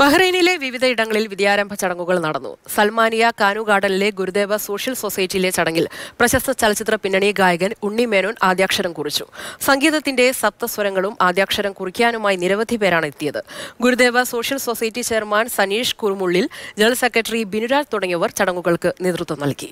ബഹ്റൈനിലെ വിവിധയിടങ്ങളിൽ വിദ്യാരംഭ ചടങ്ങുകൾ നടന്നു സൽമാനിയ കാനു ഗാർഡനിലെ ഗുരുദേവ സോഷ്യൽ സൊസൈറ്റിയിലെ ചടങ്ങിൽ പ്രശസ്ത ചലച്ചിത്ര പിന്നണി ഗായകൻ ഉണ്ണി മേനോൻ ആദ്യാക്ഷരം കുറിച്ചു സംഗീതത്തിന്റെ സപ്തസ്വരങ്ങളും ആദ്യാക്ഷരം കുറിക്കാനുമായി നിരവധി പേരാണ് എത്തിയത് Gurudeva social society chairman Saneesh Kurumullil general secretary Binuraj തുടങ്ങിയവർ ചടങ്ങുകൾക്ക് നേതൃത്വം നൽകി